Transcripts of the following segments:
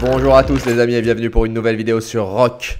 Bonjour à tous les amis et bienvenue pour une nouvelle vidéo sur Rock.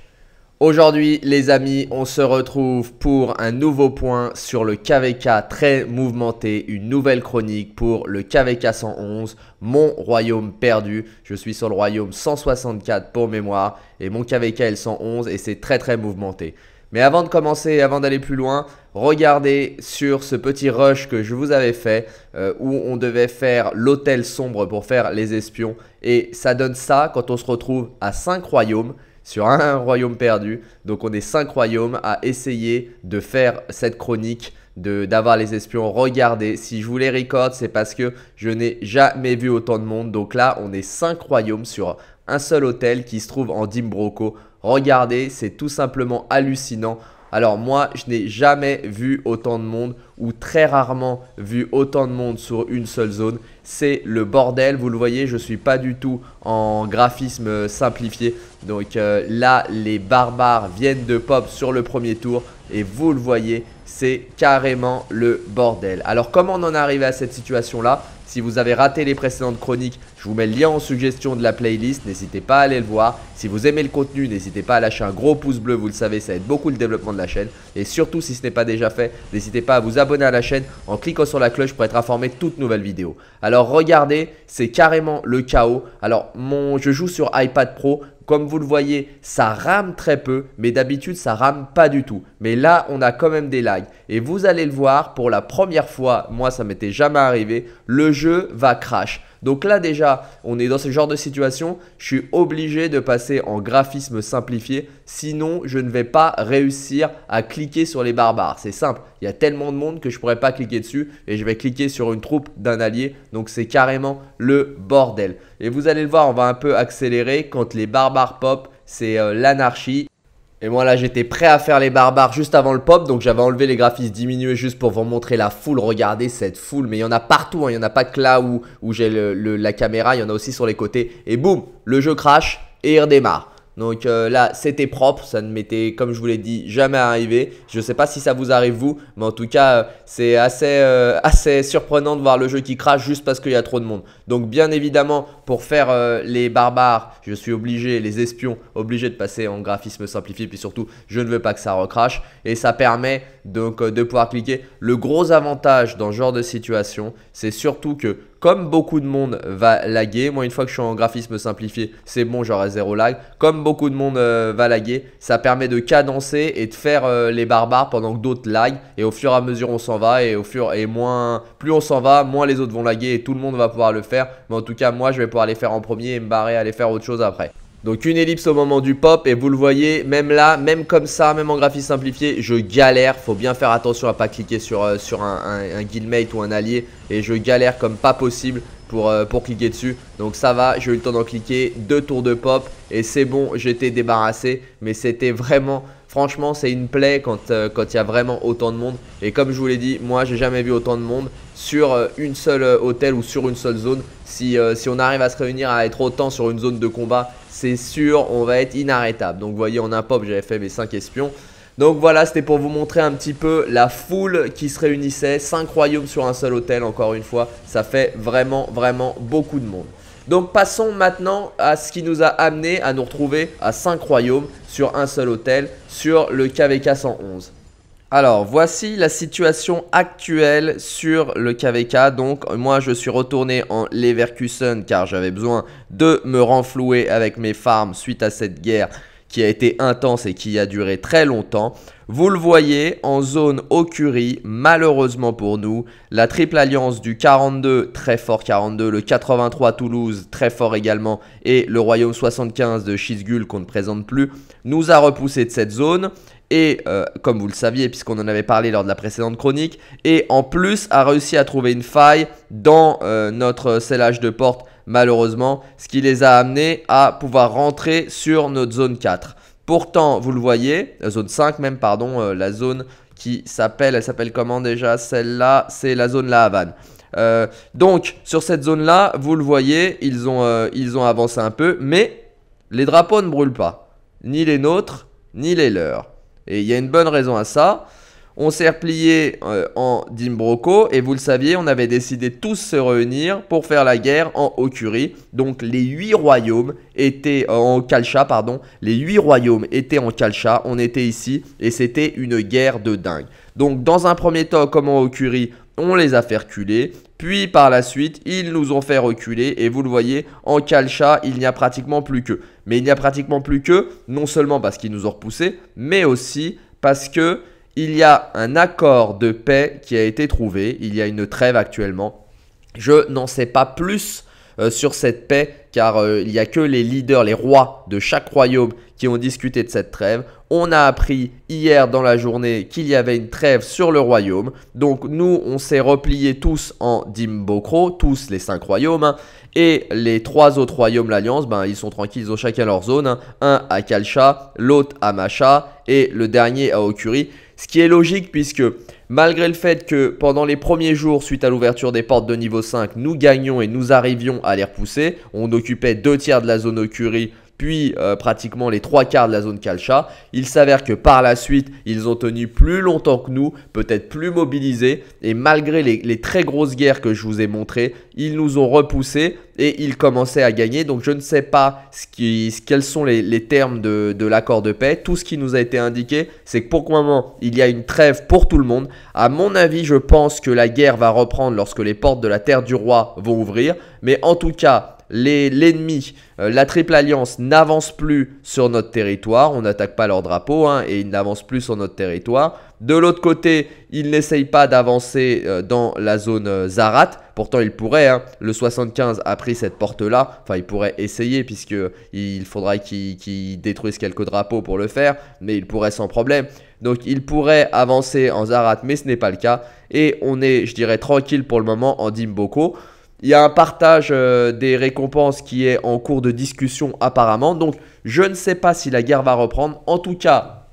Aujourd'hui les amis, on se retrouve pour un nouveau point sur le KVK très mouvementé, une nouvelle chronique pour le KVK 111, mon royaume perdu. Je suis sur le royaume 164 pour mémoire et mon KVK est le 111 et c'est très très mouvementé. Mais avant de commencer, avant d'aller plus loin, regardez sur ce petit rush que je vous avais fait euh, où on devait faire l'hôtel sombre pour faire les espions. Et ça donne ça quand on se retrouve à 5 royaumes sur un royaume perdu. Donc on est 5 royaumes à essayer de faire cette chronique d'avoir les espions. Regardez, si je vous les recorde, c'est parce que je n'ai jamais vu autant de monde. Donc là, on est 5 royaumes sur un seul hôtel qui se trouve en Dimbroco. Regardez, c'est tout simplement hallucinant. Alors moi, je n'ai jamais vu autant de monde ou très rarement vu autant de monde sur une seule zone. C'est le bordel, vous le voyez, je ne suis pas du tout en graphisme simplifié. Donc euh, là, les barbares viennent de pop sur le premier tour et vous le voyez, c'est carrément le bordel. Alors comment on en est arrivé à cette situation-là Si vous avez raté les précédentes chroniques, je vous mets le lien en suggestion de la playlist, n'hésitez pas à aller le voir. Si vous aimez le contenu, n'hésitez pas à lâcher un gros pouce bleu, vous le savez, ça aide beaucoup le développement de la chaîne. Et surtout, si ce n'est pas déjà fait, n'hésitez pas à vous abonner à la chaîne en cliquant sur la cloche pour être informé de toutes nouvelles vidéos. Alors regardez, c'est carrément le chaos. Alors mon, je joue sur iPad Pro, comme vous le voyez, ça rame très peu, mais d'habitude ça rame pas du tout. Mais là, on a quand même des lags. Et vous allez le voir, pour la première fois, moi ça m'était jamais arrivé, le jeu va crash. Donc là déjà, on est dans ce genre de situation, je suis obligé de passer en graphisme simplifié, sinon je ne vais pas réussir à cliquer sur les barbares. C'est simple, il y a tellement de monde que je ne pourrais pas cliquer dessus et je vais cliquer sur une troupe d'un allié, donc c'est carrément le bordel. Et vous allez le voir, on va un peu accélérer quand les barbares pop, c'est euh, l'anarchie et moi là j'étais prêt à faire les barbares juste avant le pop donc j'avais enlevé les graphismes diminués juste pour vous montrer la foule. Regardez cette foule mais il y en a partout, hein. il y en a pas que là où, où j'ai la caméra, il y en a aussi sur les côtés. Et boum, le jeu crash et il redémarre. Donc euh, là, c'était propre, ça ne m'était, comme je vous l'ai dit, jamais arrivé. Je ne sais pas si ça vous arrive vous, mais en tout cas, euh, c'est assez, euh, assez surprenant de voir le jeu qui crache juste parce qu'il y a trop de monde. Donc bien évidemment, pour faire les barbares, je suis obligé, les espions, obligé de passer en graphisme simplifié, puis surtout, je ne veux pas que ça recrache. Et ça permet donc euh, de pouvoir cliquer. Le gros avantage dans ce genre de situation, c'est surtout que comme beaucoup de monde va laguer, moi une fois que je suis en graphisme simplifié, c'est bon, j'aurai zéro lag. Comme beaucoup de monde euh, va laguer, ça permet de cadencer et de faire euh, les barbares pendant que d'autres laguent. Et au fur et à mesure, on s'en va et au fur et moins, plus on s'en va, moins les autres vont laguer et tout le monde va pouvoir le faire. Mais en tout cas, moi, je vais pouvoir les faire en premier et me barrer à aller faire autre chose après. Donc une ellipse au moment du pop et vous le voyez, même là, même comme ça, même en graphique simplifiée, je galère. Faut bien faire attention à ne pas cliquer sur, euh, un, un, guildmate ou un allié et je galère comme pas possible euh, pour, cliquer dessus. Donc ça va, j'ai eu le temps d'en cliquer, deux tours de pop et c'est bon, j'étais débarrassé. Mais c'était vraiment, franchement, c'est une plaie quand euh, il y a vraiment autant de monde. Et comme je vous l'ai dit, moi j'ai jamais vu autant de monde sur une seule hôtel ou sur une seule zone. si on arrive à se réunir à être autant sur une zone de combat c'est sûr, on va être inarrêtable. Donc vous voyez, en un pop, j'avais fait mes 5 espions. Donc voilà, c'était pour vous montrer un petit peu la foule qui se réunissait. 5 royaumes sur un seul hôtel, encore une fois. Ça fait vraiment, vraiment beaucoup de monde. Donc passons maintenant à ce qui nous a amené à nous retrouver à 5 royaumes sur un seul hôtel sur le KVK 111. Alors, voici la situation actuelle sur le KVK. Donc, moi, je suis retourné en Leverkusen car j'avais besoin de me renflouer avec mes farms suite à cette guerre qui a été intense et qui a duré très longtemps. Vous le voyez, en zone au malheureusement pour nous, la triple alliance du 42, très fort 42, le 83 Toulouse, très fort également, et le royaume 75 de Shizgul qu'on ne présente plus, nous a repoussé de cette zone et euh, comme vous le saviez puisqu'on en avait parlé lors de la précédente chronique, et en plus a réussi à trouver une faille dans euh, notre scellage de porte malheureusement, ce qui les a amenés à pouvoir rentrer sur notre zone 4. Pourtant, vous le voyez, euh, zone 5 même, pardon, la zone qui s'appelle, elle s'appelle comment déjà Celle-là, c'est la zone La Havane. donc, sur cette zone-là, vous le voyez, ils ont, ils ont avancé un peu, mais les drapeaux ne brûlent pas. Ni les nôtres, ni les leurs. Et il y a une bonne raison à ça. On s'est replié euh, en Dimbroco et vous le saviez, on avait décidé tous se réunir pour faire la guerre en Okuri. Donc les huit royaumes étaient euh, en Kalcha, pardon. Les huit royaumes étaient en Kalcha, on était ici et c'était une guerre de dingue. Donc dans un premier temps, comme en on les a fait reculer. Puis par la suite, ils nous ont fait reculer et vous le voyez, en calcha, il n'y a pratiquement plus qu'eux. Mais il n'y a pratiquement plus qu'eux, non seulement parce qu'ils nous ont repoussés, mais aussi parce que il y a un accord de paix qui a été trouvé, il y a une trêve actuellement. Je n'en sais pas plus euh, sur cette paix car euh, il n'y a que les leaders, les rois de chaque royaume qui ont discuté de cette trêve. On a appris hier dans la journée qu'il y avait une trêve sur le royaume. Donc nous, on s'est repliés tous en Dimbokro, tous les cinq royaumes. Hein. et les trois autres royaumes, l'Alliance, ben, ils sont tranquilles, ils ont chacun leur zone. Hein. un à Kalcha, l'autre à Macha et le dernier à Okuri. Ce qui est logique puisque malgré le fait que pendant les premiers jours suite à l'ouverture des portes de niveau 5, nous gagnions et nous arrivions à les repousser, on occupait deux tiers de la zone Okuri puis euh, pratiquement les trois quarts de la zone Calcha. Il s'avère que par la suite, ils ont tenu plus longtemps que nous, peut-être plus mobilisés, et malgré les, très grosses guerres que je vous ai montrées, ils nous ont repoussés et ils commençaient à gagner. Donc je ne sais pas ce qui, quels sont les, termes de, de l'accord de paix. Tout ce qui nous a été indiqué, c'est que pour le moment, il y a une trêve pour tout le monde. À mon avis, je pense que la guerre va reprendre lorsque les portes de la terre du roi vont ouvrir. Mais en tout cas, l'ennemi, euh, la Triple Alliance n'avance plus sur notre territoire, on n'attaque pas leur drapeau hein, et ils n'avancent plus sur notre territoire. De l'autre côté, ils n'essayent pas d'avancer euh, dans la zone euh, Zarat, pourtant ils pourraient, hein. le 75 a pris cette porte-là, enfin ils pourraient essayer puisque il faudra qu'ils détruisent quelques drapeaux pour le faire, mais ils pourraient sans problème. Donc ils pourraient avancer en Zarat, mais ce n'est pas le cas. Et on est, je dirais, tranquille pour le moment en Dimboko. Il y a un partage euh, des récompenses qui est en cours de discussion apparemment. Donc je ne sais pas si la guerre va reprendre. En tout cas,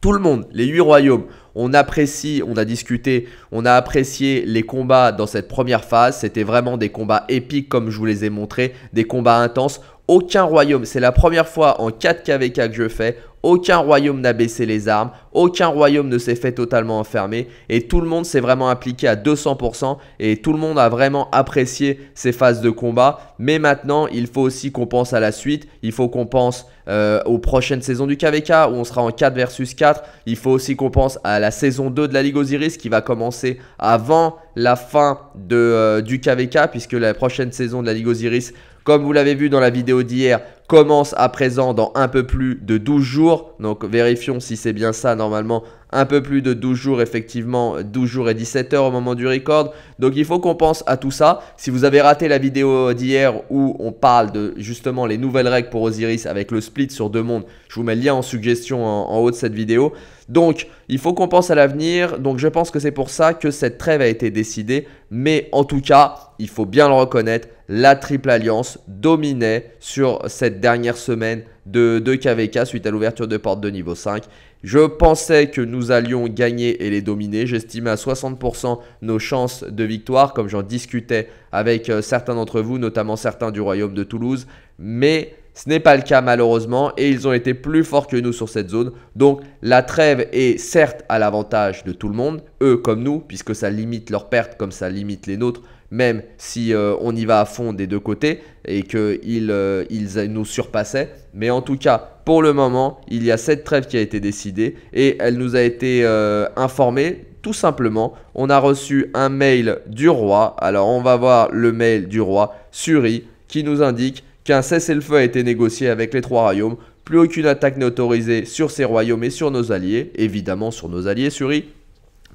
tout le monde, les huit royaumes, on apprécie, on a discuté, on a apprécié les combats dans cette première phase. C'était vraiment des combats épiques comme je vous les ai montrés, des combats intenses aucun royaume, c'est la première fois en 4 KVK que je fais, aucun royaume n'a baissé les armes, aucun royaume ne s'est fait totalement enfermer et tout le monde s'est vraiment appliqué à 200% et tout le monde a vraiment apprécié ces phases de combat. Mais maintenant, il faut aussi qu'on pense à la suite, il faut qu'on pense euh, aux prochaines saisons du KVK où on sera en 4 versus 4, il faut aussi qu'on pense à la saison 2 de la Ligue Osiris qui va commencer avant la fin de, euh, du KVK puisque la prochaine saison de la Ligue Osiris comme vous l'avez vu dans la vidéo d'hier, commence à présent dans un peu plus de 12 jours. Donc vérifions si c'est bien ça normalement. Un peu plus de 12 jours, effectivement, 12 jours et 17 heures au moment du record. Donc il faut qu'on pense à tout ça. Si vous avez raté la vidéo d'hier où on parle de justement les nouvelles règles pour Osiris avec le split sur deux mondes, je vous mets le lien en suggestion en haut de cette vidéo. Donc il faut qu'on pense à l'avenir. Donc je pense que c'est pour ça que cette trêve a été décidée. Mais en tout cas, il faut bien le reconnaître, la Triple Alliance dominait sur cette dernière semaine de, KVK suite à l'ouverture de porte de niveau 5. Je pensais que nous allions gagner et les dominer. J'estimais à 60% nos chances de victoire, comme j'en discutais avec euh, certains d'entre vous, notamment certains du Royaume de Toulouse. Mais ce n'est pas le cas malheureusement et ils ont été plus forts que nous sur cette zone. Donc la trêve est certes à l'avantage de tout le monde, eux comme nous, puisque ça limite leurs pertes comme ça limite les nôtres, même si euh, on y va à fond des deux côtés et qu'ils euh, nous surpassaient. Mais en tout cas, pour le moment, il y a cette trêve qui a été décidée et elle nous a été euh, informée tout simplement. On a reçu un mail du roi. Alors on va voir le mail du roi, Suri, qui nous indique qu'un cessez-le-feu a été négocié avec les trois royaumes, plus aucune attaque n'est autorisée sur ces royaumes et sur nos alliés, évidemment sur nos alliés Suri.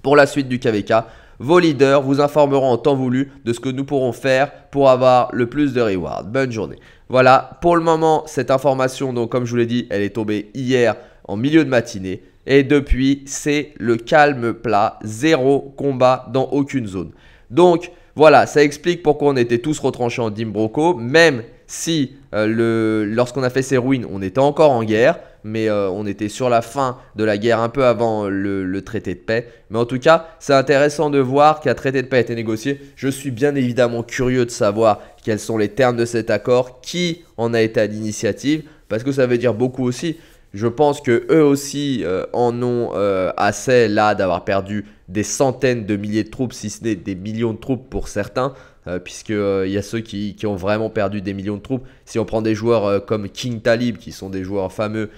Pour la suite du KVK, vos leaders vous informeront en temps voulu de ce que nous pourrons faire pour avoir le plus de rewards. Bonne journée. Voilà, pour le moment, cette information, donc comme je vous l'ai dit, elle est tombée hier en milieu de matinée. Et depuis, c'est le calme plat, zéro combat dans aucune zone. Donc, voilà, ça explique pourquoi on était tous retranchés en Dimbroco, même si euh, lorsqu'on a fait ces ruines, on était encore en guerre, mais euh, on était sur la fin de la guerre un peu avant le, traité de paix. Mais en tout cas, c'est intéressant de voir qu'un traité de paix a été négocié. Je suis bien évidemment curieux de savoir quels sont les termes de cet accord, qui en a été à l'initiative, parce que ça veut dire beaucoup aussi. Je pense que eux aussi euh, en ont assez là d'avoir perdu des centaines de milliers de troupes, si ce n'est des millions de troupes pour certains, euh, puisqu'il euh, y a ceux qui, ont vraiment perdu des millions de troupes. Si on prend des joueurs euh, comme King Talib, qui sont des joueurs fameux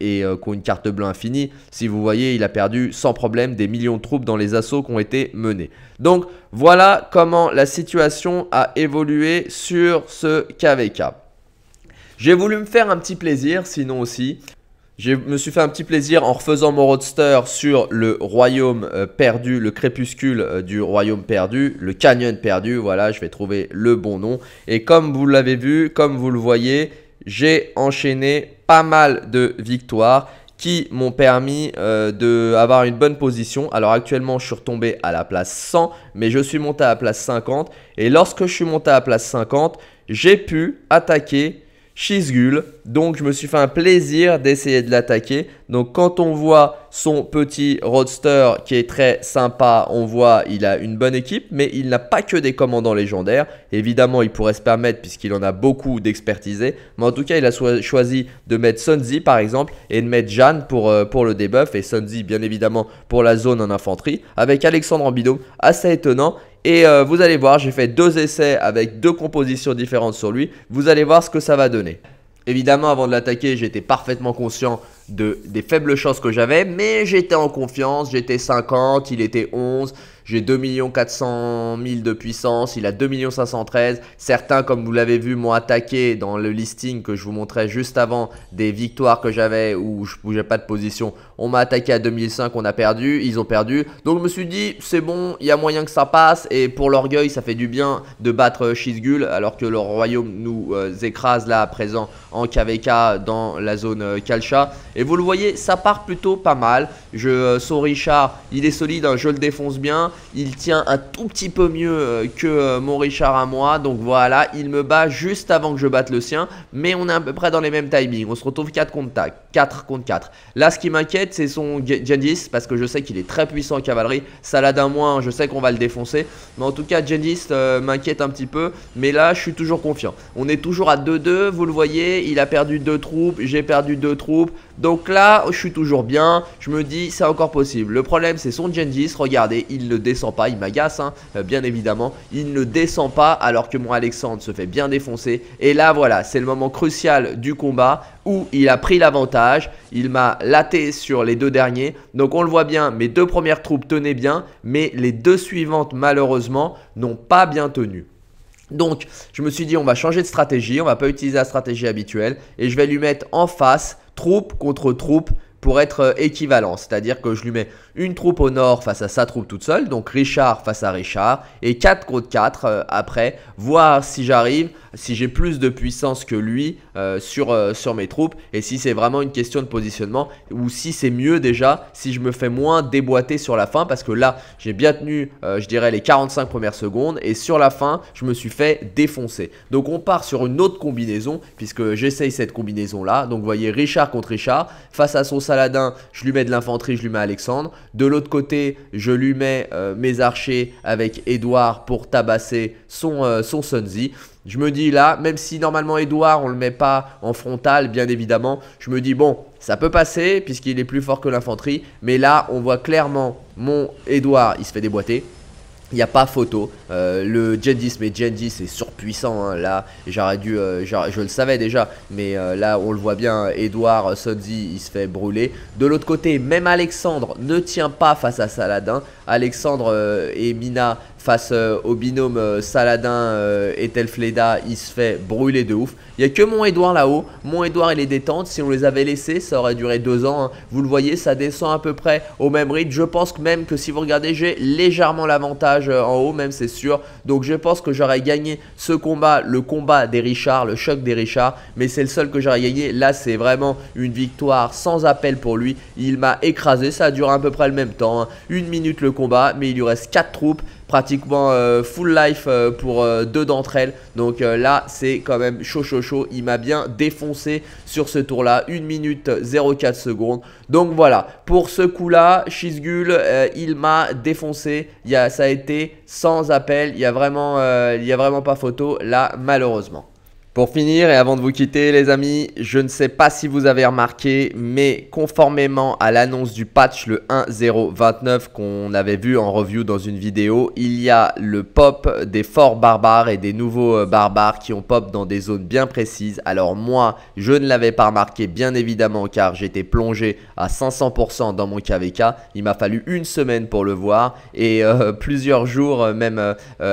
et qui ont une carte bleue infinie, si vous voyez, il a perdu sans problème des millions de troupes dans les assauts qui ont été menés. Donc voilà comment la situation a évolué sur ce KVK. J'ai voulu me faire un petit plaisir, sinon aussi, je me suis fait un petit plaisir en refaisant mon roadster sur le royaume euh, perdu, le crépuscule euh, du royaume perdu, le canyon perdu. Voilà, je vais trouver le bon nom. Et comme vous l'avez vu, comme vous le voyez, j'ai enchaîné pas mal de victoires qui m'ont permis euh, d'avoir une bonne position. Alors actuellement, je suis retombé à la place 100, mais je suis monté à la place 50. Et lorsque je suis monté à la place 50, j'ai pu attaquer Shizgul. Donc je me suis fait un plaisir d'essayer de l'attaquer. Donc quand on voit son petit roadster qui est très sympa, on voit il a une bonne équipe, mais il n'a pas que des commandants légendaires. Évidemment, il pourrait se permettre puisqu'il en a beaucoup d'expertisés. Mais en tout cas, il a choisi de mettre Sunzi par exemple et de mettre Jeanne pour, euh, pour le debuff et Sunzi bien évidemment pour la zone en infanterie avec Alexandre en Assez étonnant. Et euh, vous allez voir, j'ai fait deux essais avec deux compositions différentes sur lui. Vous allez voir ce que ça va donner. Évidemment, avant de l'attaquer, j'étais parfaitement conscient de, des faibles chances que j'avais, mais j'étais en confiance, j'étais 50, il était 11, j'ai 2 400 000 de puissance, il a 2 513. Certains, comme vous l'avez vu, m'ont attaqué dans le listing que je vous montrais juste avant des victoires que j'avais où je bougeais pas de position. On m'a attaqué à 2005, on a perdu, ils ont perdu. Donc je me suis dit, c'est bon, il y a moyen que ça passe. Et pour l'orgueil, ça fait du bien de battre Shizgul alors que le royaume nous euh, écrase là à présent en KVK dans la zone euh, Kalcha. Et vous le voyez, ça part plutôt pas mal. Je, euh, Richard, il est solide, hein, je le défonce bien. Il tient un tout petit peu mieux euh, que euh, mon Richard à moi. Donc voilà, il me bat juste avant que je batte le sien. Mais on est à peu près dans les mêmes timings. On se retrouve 4 contre 4. Là, ce qui m'inquiète, c'est son Jendis Parce que je sais qu'il est très puissant en cavalerie. d'un moins, je sais qu'on va le défoncer. Mais en tout cas, Jendis euh, m'inquiète un petit peu. Mais là, je suis toujours confiant. On est toujours à 2-2. Vous le voyez, il a perdu 2 troupes. J'ai perdu 2 troupes. Donc là, je suis toujours bien. Je me dis, c'est encore possible. Le problème, c'est son Genjis, Regardez, il ne descend pas. Il m'agace, hein. euh, bien évidemment. Il ne descend pas alors que mon Alexandre se fait bien défoncer. Et là, voilà, c'est le moment crucial du combat où il a pris l'avantage. Il m'a laté sur les deux derniers. Donc on le voit bien, mes deux premières troupes tenaient bien. Mais les deux suivantes, malheureusement, n'ont pas bien tenu. Donc, je me suis dit, on va changer de stratégie, on va pas utiliser la stratégie habituelle, et je vais lui mettre en face troupe contre troupe pour être euh, équivalent. C'est-à-dire que je lui mets une troupe au nord face à sa troupe toute seule, donc Richard face à Richard, et 4 contre 4 euh, après, voir si j'arrive, si j'ai plus de puissance que lui euh, sur, euh, sur mes troupes, et si c'est vraiment une question de positionnement, ou si c'est mieux déjà, si je me fais moins déboîter sur la fin, parce que là, j'ai bien tenu, je dirais, les 45 premières secondes, et sur la fin, je me suis fait défoncer. Donc on part sur une autre combinaison, puisque j'essaye cette combinaison-là, donc vous voyez Richard contre Richard, face à son Saladin, je lui mets de l'infanterie, je lui mets Alexandre, de l'autre côté, je lui mets euh, mes archers avec Edouard pour tabasser son, euh, son Je me dis là, même si normalement Edouard, on le met pas en frontal, bien évidemment, je me dis bon, ça peut passer puisqu'il est plus fort que l'infanterie. Mais là, on voit clairement mon Edouard, il se fait déboîter. Il n'y a pas photo. Euh, le Jendis mais Jendis est surpuissant. Hein. là, j'aurais dû. Euh, je le savais déjà. Mais euh, là, on le voit bien. Edouard Sonzi, il se fait brûler. De l'autre côté, même Alexandre ne tient pas face à Saladin. Alexandre et Mina face euh, au binôme euh, Saladin euh, et Telfleda, il se fait brûler de ouf. Il n'y a que mon Edouard là-haut. Mon Edouard et les détentes, si on les avait laissés, ça aurait duré deux ans. Hein. Vous le voyez, ça descend à peu près au même rythme. Je pense même que si vous regardez, j'ai légèrement l'avantage en haut, même c'est sûr. Donc je pense que j'aurais gagné ce combat, le combat des Richards, le choc des Richards. Mais c'est le seul que j'aurais gagné. Là, c'est vraiment une victoire sans appel pour lui. Il m'a écrasé, ça a duré à peu près le même temps. Hein. Une minute le combat, mais il lui reste quatre troupes pratiquement euh, full life euh, pour euh, deux d'entre elles. Donc là, c'est quand même chaud, chaud, chaud. Il m'a bien défoncé sur ce tour-là. 1 minute 04 secondes. Donc voilà, pour ce coup-là, Shizgul, il m'a défoncé. Il y a, ça a été sans appel. Il n'y a, vraiment, il y a vraiment pas photo là, malheureusement. Pour finir et avant de vous quitter les amis, je ne sais pas si vous avez remarqué, mais conformément à l'annonce du patch le 1.0.29 qu'on avait vu en review dans une vidéo, il y a le pop des forts barbares et des nouveaux euh, barbares qui ont pop dans des zones bien précises. Alors moi, je ne l'avais pas remarqué bien évidemment car j'étais plongé à 500% dans mon KVK. Il m'a fallu une semaine pour le voir et euh, plusieurs jours euh, même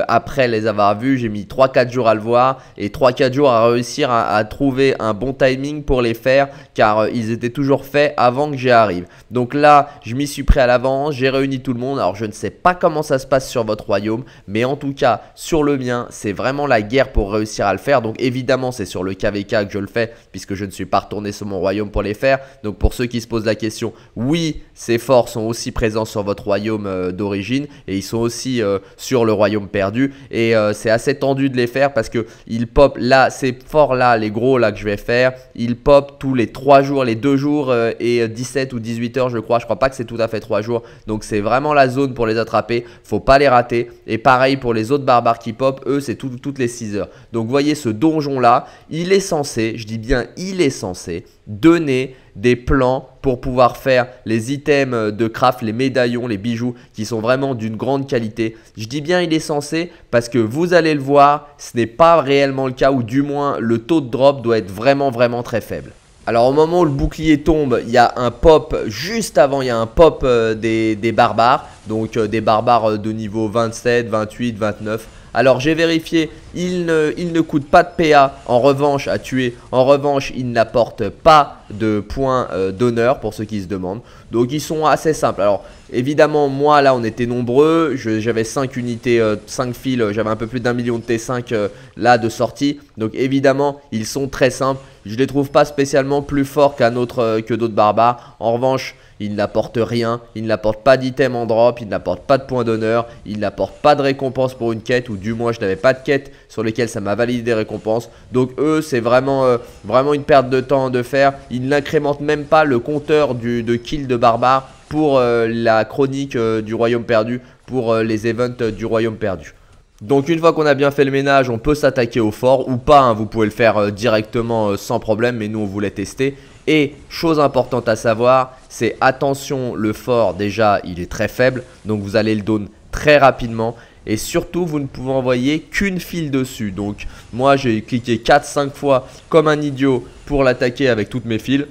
après les avoir vus, j'ai mis 3-4 jours à le voir et 3-4 jours à réussir à, trouver un bon timing pour les faire car euh, ils étaient toujours faits avant que j'y arrive. Donc là, je m'y suis pris à l'avance, j'ai réuni tout le monde. Alors je ne sais pas comment ça se passe sur votre royaume, mais en tout cas sur le mien, c'est vraiment la guerre pour réussir à le faire. Donc évidemment, c'est sur le KVK que je le fais puisque je ne suis pas retourné sur mon royaume pour les faire. Donc pour ceux qui se posent la question, oui, ces forts sont aussi présents sur votre royaume euh, d'origine et ils sont aussi euh, sur le royaume perdu et c'est assez tendu de les faire parce que ils pop là c'est fort là les gros là que je vais faire, ils pop tous les 3 jours, les 2 jours euh, et 17 euh, ou 18 heures, je crois. Je crois pas que c'est tout à fait 3 jours. Donc c'est vraiment la zone pour les attraper. Faut pas les rater. Et pareil pour les autres barbares qui pop, eux, c'est toutes les 6 heures. Donc voyez ce donjon-là, il est censé, je dis bien il est censé donner des plans pour pouvoir faire les items de craft, les médaillons, les bijoux qui sont vraiment d'une grande qualité. Je dis bien il est censé parce que vous allez le voir, ce n'est pas réellement le cas ou du moins le taux de drop doit être vraiment vraiment très faible. Alors au moment où le bouclier tombe, il y a un pop, juste avant il y a un pop euh, des, des barbares, donc euh, des barbares euh, de niveau 27, 28, 29. Alors j'ai vérifié, il ne, il ne coûte pas de PA en revanche à tuer. En revanche, il n'apporte pas de points euh, d'honneur pour ceux qui se demandent. Donc ils sont assez simples. Alors évidemment, moi là on était nombreux. J'avais 5 unités, 5 euh, fils, j'avais un peu plus d'un million de T5 euh, là de sortie. Donc évidemment, ils sont très simples. Je ne les trouve pas spécialement plus forts qu'un autre, euh, que d'autres barbares. En revanche, ils n'apportent rien. Ils n'apportent pas d'item en drop. Ils n'apportent pas de points d'honneur. Ils n'apportent pas de récompense pour une quête. Ou du moins, je n'avais pas de quête sur lesquelles ça m'a validé des récompenses. Donc eux, c'est vraiment, euh, vraiment une perte de temps de faire. Ils n'incrémentent même pas le compteur du, de kill de barbares pour euh, la chronique du royaume perdu. Pour les events du royaume perdu. Donc une fois qu'on a bien fait le ménage, on peut s'attaquer au fort ou pas, hein. vous pouvez le faire euh, directement euh, sans problème, mais nous on voulait tester. Et chose importante à savoir, c'est attention, le fort déjà il est très faible, donc vous allez le down très rapidement. Et surtout, vous ne pouvez envoyer qu'une file dessus. Donc moi j'ai cliqué 4-5 fois comme un idiot pour l'attaquer avec toutes mes files.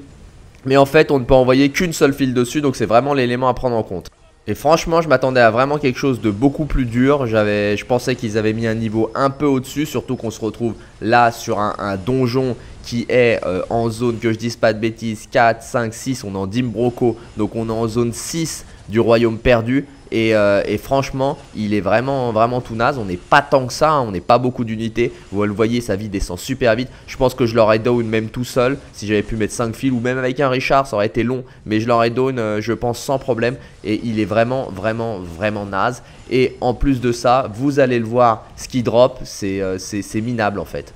Mais en fait, on ne peut envoyer qu'une seule file dessus, donc c'est vraiment l'élément à prendre en compte. Et franchement, je m'attendais à vraiment quelque chose de beaucoup plus dur. je pensais qu'ils avaient mis un niveau un peu au-dessus, surtout qu'on se retrouve là sur un, donjon qui est euh, en zone, que je dise pas de bêtises, 4, 5, 6, on est en Dimbroco, donc on est en zone 6 du royaume perdu. Euh, et, franchement, il est vraiment, vraiment tout naze. On n'est pas tant que ça, hein. on n'est pas beaucoup d'unités. Vous le voyez, sa vie descend super vite. Je pense que je l'aurais down même tout seul. Si j'avais pu mettre 5 fils ou même avec un Richard, ça aurait été long. Mais je l'aurais down, euh, je pense, sans problème. Et il est vraiment, vraiment, vraiment naze. Et en plus de ça, vous allez le voir, ce qui drop, c'est euh, minable en fait.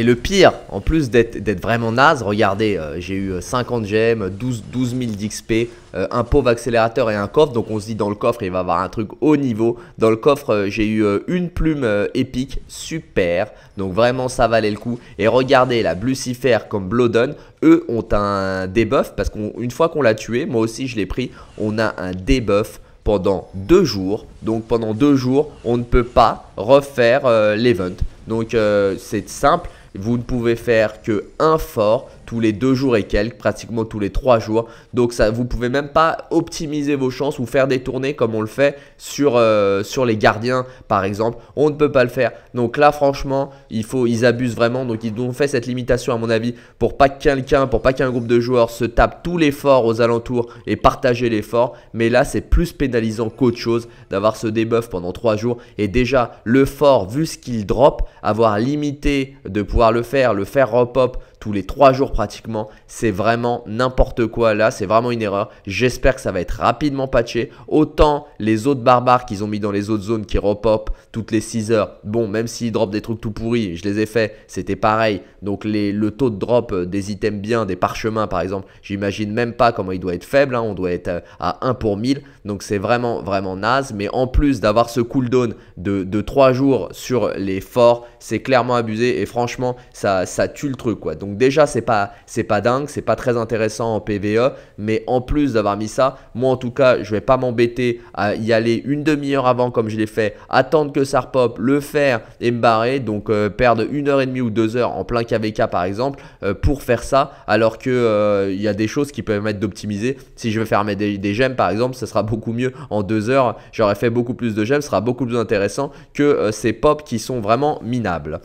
Et le pire, en plus d'être vraiment naze, regardez, euh, j'ai eu 50 euh, gemmes, 12, 000 d'XP, un pauvre accélérateur et un coffre. Donc on se dit dans le coffre, il va avoir un truc haut niveau. Dans le coffre, euh, j'ai eu une plume épique, super. Donc vraiment, ça valait le coup. Et regardez, la Blucifer comme Blodon, eux ont un debuff parce qu'une fois qu'on l'a tué, moi aussi je l'ai pris, on a un debuff pendant deux jours. Donc pendant deux jours, on ne peut pas refaire l'event. Donc c'est simple, vous ne pouvez faire que un fort tous les deux jours et quelques, pratiquement tous les trois jours. Donc ça, vous pouvez même pas optimiser vos chances ou faire des tournées comme on le fait sur, euh, sur les gardiens par exemple. On ne peut pas le faire. Donc là franchement, il faut, ils abusent vraiment. Donc ils ont fait cette limitation à mon avis pour pas quelqu'un, pour pas qu'un groupe de joueurs se tape tout l'effort aux alentours et partager l'effort. Mais là c'est plus pénalisant qu'autre chose d'avoir ce debuff pendant trois jours. Et déjà le fort, vu ce qu'il drop, avoir limité de pouvoir le faire, le faire repop tous les trois jours pratiquement. C'est vraiment n'importe quoi là, c'est vraiment une erreur. J'espère que ça va être rapidement patché. Autant les autres barbares qu'ils ont mis dans les autres zones qui repop toutes les 6 heures. Bon, même s'ils drop des trucs tout pourris, je les ai fait, c'était pareil. Donc les, le taux de drop euh, des items bien, des parchemins par exemple, j'imagine même pas comment il doit être faible. Hein. On doit être euh, à 1 pour 1000. Donc c'est vraiment, vraiment naze. Mais en plus d'avoir ce cooldown de, de 3 jours sur les forts, c'est clairement abusé. Et franchement, ça, ça tue le truc quoi. Donc donc déjà, c'est pas, c'est pas dingue, c'est pas très intéressant en PVE, mais en plus d'avoir mis ça, moi en tout cas, je vais pas m'embêter à y aller une demi-heure avant comme je l'ai fait, attendre que ça repop, le faire et me barrer, donc euh, perdre une heure et demie ou deux heures en plein KVK par exemple euh, pour faire ça, alors que il euh, y a des choses qui peuvent être d'optimiser. Si je veux faire des, des gemmes par exemple, ce sera beaucoup mieux en deux heures, j'aurais fait beaucoup plus de gemmes, ce sera beaucoup plus intéressant que ces pops qui sont vraiment minables.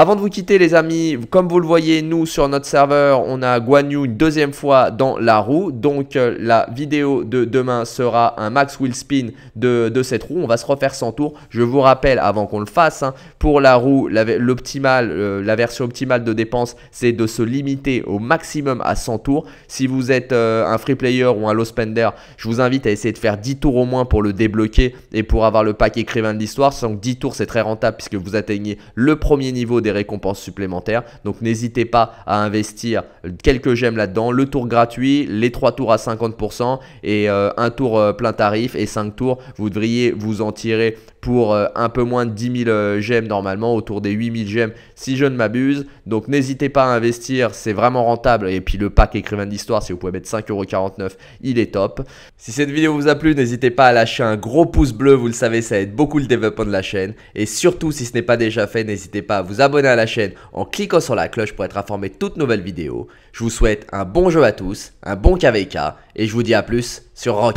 Avant de vous quitter les amis, comme vous le voyez, nous sur notre serveur, on a Guan Yu une deuxième fois dans la roue. Donc euh, la vidéo de demain sera un max wheel spin de, cette roue. On va se refaire 100 tours. Je vous rappelle avant qu'on le fasse, hein, pour la roue, l'optimal, euh, la version optimale de dépense, c'est de se limiter au maximum à 100 tours. Si vous êtes euh, un free player ou un low spender, je vous invite à essayer de faire 10 tours au moins pour le débloquer et pour avoir le pack écrivain de l'histoire. Sans 10 tours, c'est très rentable puisque vous atteignez le premier niveau des récompenses supplémentaires. Donc n'hésitez pas à investir quelques j'aime là-dedans. Le tour gratuit, les trois tours à 50% et euh, un tour euh, plein tarif et cinq tours. Vous devriez vous en tirer pour euh, un peu moins de 10 000 euh, gemmes normalement, autour des 8 000 gemmes si je ne m'abuse. Donc n'hésitez pas à investir, c'est vraiment rentable. Et puis le pack écrivain d'histoire, si vous pouvez mettre 5,49€, il est top. Si cette vidéo vous a plu, n'hésitez pas à lâcher un gros pouce bleu, vous le savez, ça aide beaucoup le développement de la chaîne. Et surtout, si ce n'est pas déjà fait, n'hésitez pas à vous abonner à la chaîne en cliquant sur la cloche pour être informé de toutes nouvelles vidéos. Je vous souhaite un bon jeu à tous, un bon KVK, et je vous dis à plus sur Rock.